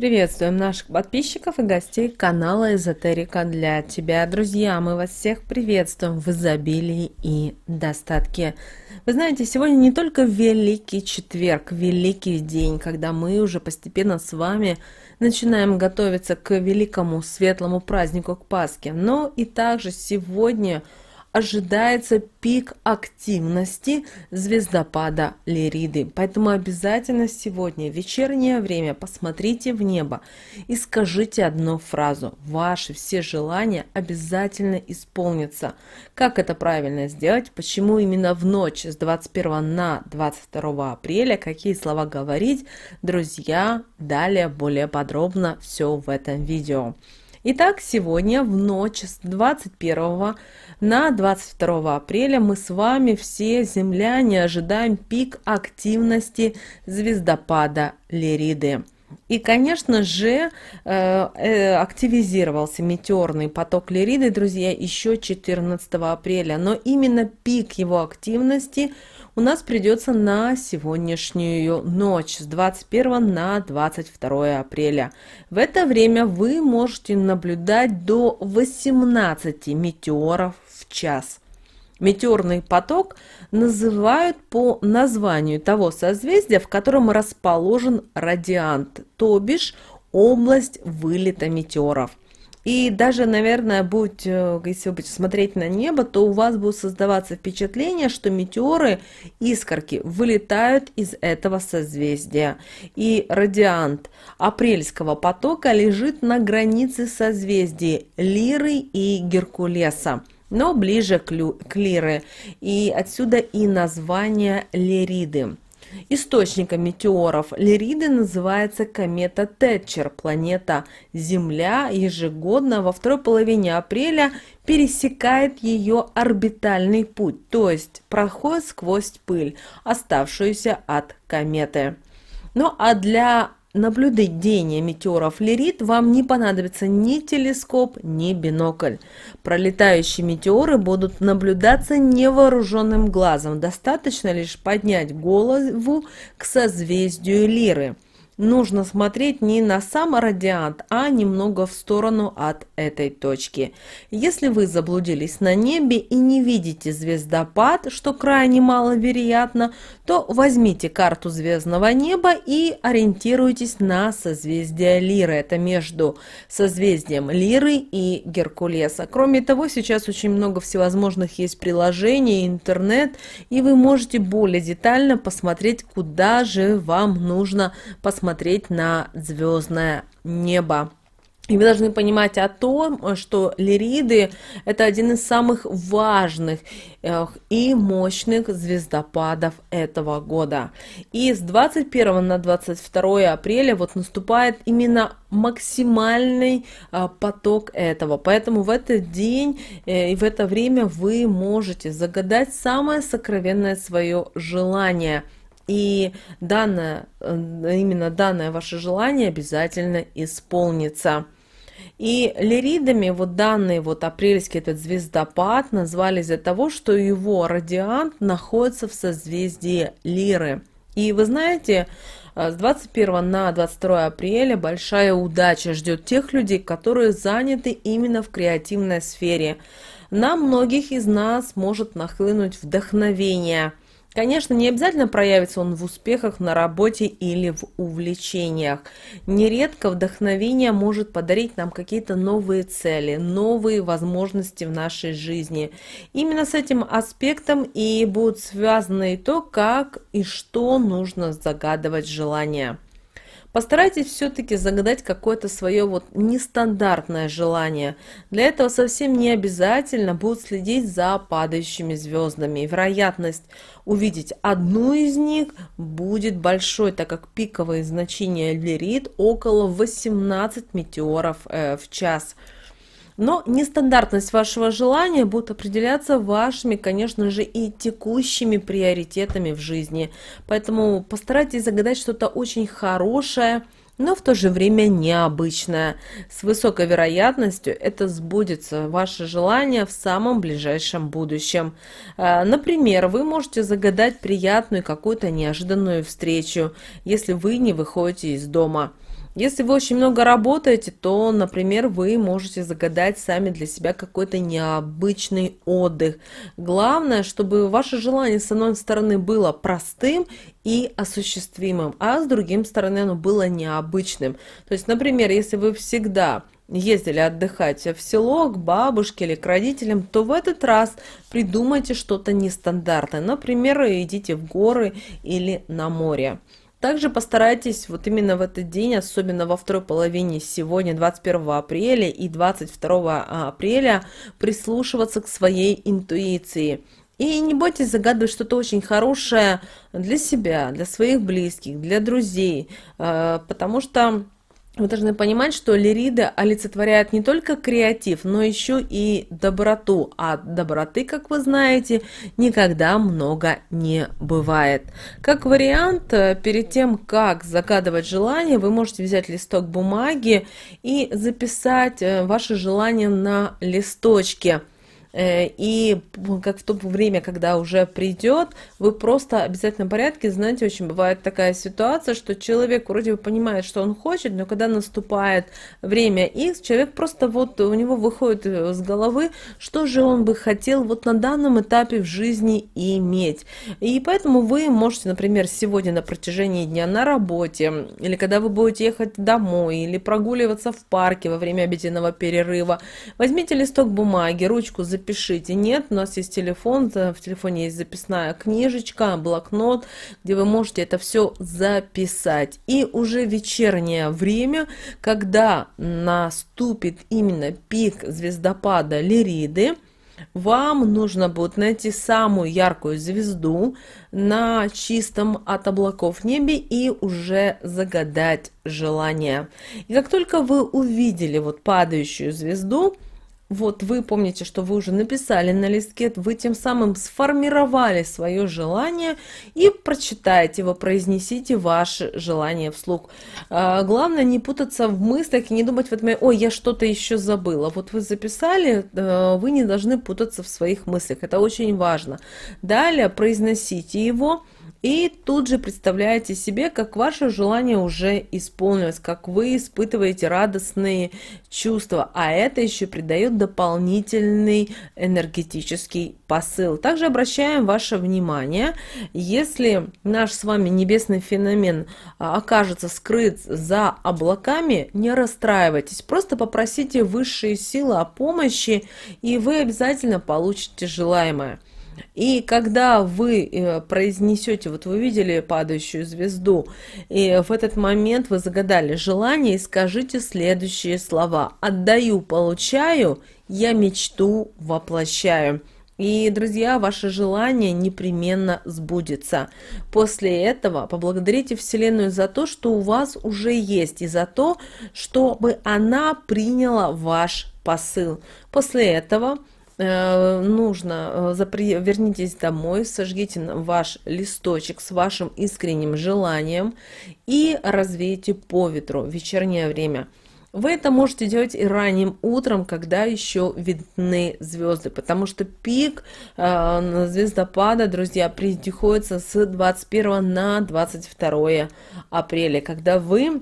Приветствуем наших подписчиков и гостей канала Эзотерика для тебя. Друзья, мы вас всех приветствуем в изобилии и достатке. Вы знаете, сегодня не только Великий Четверг, Великий День, когда мы уже постепенно с вами начинаем готовиться к великому светлому празднику, к Пасхе, но и также сегодня – ожидается пик активности звездопада Лериды. Поэтому обязательно сегодня в вечернее время посмотрите в небо и скажите одну фразу. Ваши все желания обязательно исполнятся. Как это правильно сделать? Почему именно в ночь с 21 на 22 апреля? Какие слова говорить? Друзья, далее более подробно все в этом видео. Итак, сегодня в ночь с 21 на 22 апреля мы с вами все земляне ожидаем пик активности звездопада Лериды. И, конечно же, э, э, активизировался метеорный поток Лириды, друзья, еще 14 апреля. Но именно пик его активности у нас придется на сегодняшнюю ночь с 21 на 22 апреля. В это время вы можете наблюдать до 18 метеоров в час. Метеорный поток называют по названию того созвездия, в котором расположен радиант, то бишь область вылета метеоров. И даже, наверное, будь, э, если вы будете смотреть на небо, то у вас будет создаваться впечатление, что метеоры, искорки вылетают из этого созвездия. И радиант апрельского потока лежит на границе созвездий Лиры и Геркулеса но ближе к, лю, к лире. И отсюда и название Лериды. источника метеоров Лериды называется комета Тэтчер. Планета Земля ежегодно во второй половине апреля пересекает ее орбитальный путь, то есть проходит сквозь пыль, оставшуюся от кометы. Ну а для наблюдение метеоров Лирит вам не понадобится ни телескоп, ни бинокль. Пролетающие метеоры будут наблюдаться невооруженным глазом, достаточно лишь поднять голову к созвездию Лиры – нужно смотреть не на сам радиант, а немного в сторону от этой точки. Если вы заблудились на небе и не видите звездопад, что крайне маловероятно, то возьмите карту звездного неба и ориентируйтесь на созвездие Лиры. Это между созвездием Лиры и Геркулеса. Кроме того, сейчас очень много всевозможных есть приложений, интернет, и вы можете более детально посмотреть, куда же вам нужно посмотреть смотреть на звездное небо. И вы должны понимать о том, что Лириды – это один из самых важных и мощных звездопадов этого года. И с 21 на 22 апреля вот наступает именно максимальный а, поток этого. Поэтому в этот день э, и в это время вы можете загадать самое сокровенное свое желание – и данное, именно данное ваше желание обязательно исполнится. И лиридами вот данный вот апрельский этот звездопад назвали из-за того, что его радиант находится в созвездии Лиры. И вы знаете, э, с 21 на 22 апреля большая удача ждет тех людей, которые заняты именно в креативной сфере. На многих из нас может нахлынуть вдохновение – Конечно, не обязательно проявится он в успехах на работе или в увлечениях. Нередко вдохновение может подарить нам какие-то новые цели, новые возможности в нашей жизни. Именно с этим аспектом и будет связано и то, как и что нужно загадывать желания. Постарайтесь все-таки загадать какое-то свое вот нестандартное желание. Для этого совсем не обязательно будут следить за падающими звездами. И вероятность увидеть одну из них будет большой, так как пиковые значения Лирит около 18 метеоров э, в час – но нестандартность вашего желания будет определяться вашими, конечно же, и текущими приоритетами в жизни. Поэтому постарайтесь загадать что-то очень хорошее, но в то же время необычное. С высокой вероятностью это сбудется ваше желание в самом ближайшем будущем. А, например, вы можете загадать приятную какую-то неожиданную встречу, если вы не выходите из дома. Если вы очень много работаете, то, например, вы можете загадать сами для себя какой-то необычный отдых. Главное, чтобы ваше желание с одной стороны было простым и осуществимым, а с другим стороны оно было необычным. То есть, например, если вы всегда ездили отдыхать в село к бабушке или к родителям, то в этот раз придумайте что-то нестандартное. Например, идите в горы или на море. Также постарайтесь вот именно в этот день, особенно во второй половине сегодня, 21 апреля и 22 а, апреля, прислушиваться к своей интуиции. И не бойтесь загадывать что-то очень хорошее для себя, для своих близких, для друзей, а, потому что вы должны понимать, что лирида олицетворяет не только креатив, но еще и доброту. А доброты, как вы знаете, никогда много не бывает. Как вариант, э, перед тем, как загадывать желание, вы можете взять листок бумаги и записать э, ваше желание на листочке. Э, и как в то время, когда уже придет, вы просто обязательно в порядке, знаете, очень бывает такая ситуация, что человек вроде бы понимает, что он хочет, но когда наступает время X, человек просто вот у него выходит э, с головы, что же он бы хотел вот на данном этапе в жизни иметь. И поэтому вы можете, например, сегодня на протяжении дня на работе, или когда вы будете ехать домой, или прогуливаться в парке во время обеденного перерыва, возьмите листок бумаги, ручку, запишите, пожалуйста, пишите. Нет, у нас есть телефон, в телефоне есть записная книжечка, блокнот, где вы можете это все записать. И уже вечернее время, когда наступит именно пик звездопада Лириды, вам нужно будет найти самую яркую звезду на чистом от облаков небе и уже загадать желание. И как только вы увидели вот падающую звезду, вот вы помните, что вы уже написали на листке, вы тем самым сформировали свое желание и прочитайте его, произнесите ваше желание вслух. А, главное не путаться в мыслях и не думать вот этом, ой, я что-то еще забыла. Вот вы записали, э, вы не должны путаться в своих мыслях, это очень важно. Далее произносите его. И тут же представляете себе, как ваше желание уже исполнилось, как вы испытываете радостные чувства, а это еще придает дополнительный энергетический посыл. Также обращаем ваше внимание, если наш с вами небесный феномен а, окажется скрыт за облаками, не расстраивайтесь, просто попросите высшие силы о помощи, и вы обязательно получите желаемое. И когда вы э, произнесете, вот вы видели падающую звезду, и в этот момент вы загадали желание и скажите следующие слова. Отдаю, получаю, я мечту воплощаю. И, друзья, ваше желание непременно сбудется. После этого поблагодарите Вселенную за то, что у вас уже есть, и за то, чтобы она приняла ваш посыл. После этого Э, нужно, э, запри... вернитесь домой, сожгите ваш листочек с вашим искренним желанием и развейте по ветру в вечернее время. Вы это можете делать и ранним утром, когда еще видны звезды, потому что пик э, звездопада, друзья, приходится с 21 на 22 апреля, когда вы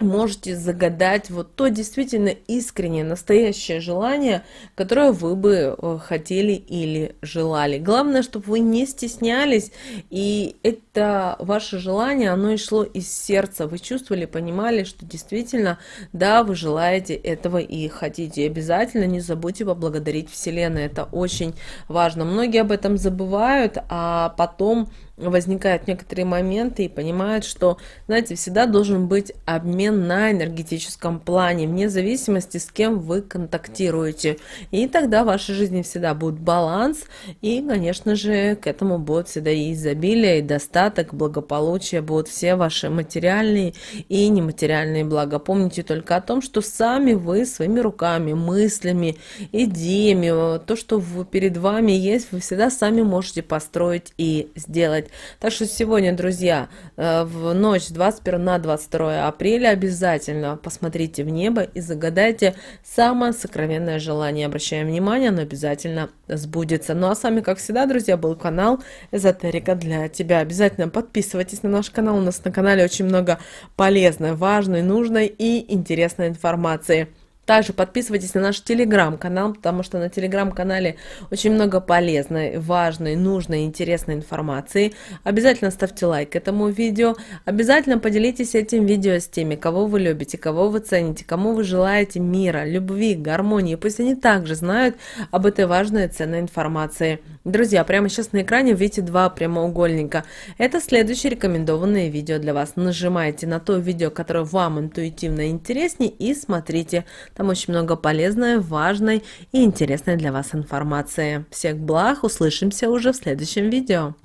можете загадать вот то действительно искреннее, настоящее желание, которое вы бы э, хотели или желали. Главное, чтобы вы не стеснялись, и это ваше желание, оно и шло из сердца. Вы чувствовали, понимали, что действительно, да, вы желаете этого и хотите. И обязательно не забудьте поблагодарить Вселенную, это очень важно. Многие об этом забывают, а потом возникают некоторые моменты и понимают, что, знаете, всегда должен быть обмен на энергетическом плане, вне зависимости, с кем вы контактируете. И тогда в вашей жизни всегда будет баланс, и, конечно же, к этому будет всегда и изобилие, и достаток, благополучие, будут все ваши материальные и нематериальные блага. Помните только о том, что сами вы своими руками, мыслями, идеями, то, что перед вами есть, вы всегда сами можете построить и сделать. Так что сегодня, друзья, э, в ночь 21 на 22 апреля обязательно посмотрите в небо и загадайте самое сокровенное желание. Обращаем внимание, оно обязательно сбудется. Ну а с вами, как всегда, друзья, был канал Эзотерика для тебя. Обязательно подписывайтесь на наш канал. У нас на канале очень много полезной, важной, нужной и интересной информации. Также подписывайтесь на наш телеграм-канал, потому что на телеграм-канале очень много полезной, важной, нужной, интересной информации. Обязательно ставьте лайк этому видео. Обязательно поделитесь этим видео с теми, кого вы любите, кого вы цените, кому вы желаете мира, любви, гармонии. Пусть они также знают об этой важной и ценной информации. Друзья, прямо сейчас на экране видите два прямоугольника. Это следующее рекомендованное видео для вас. Нажимайте на то видео, которое вам интуитивно интереснее и смотрите. Там очень много полезной, важной и интересной для вас информации. Всех благ, услышимся уже в следующем видео.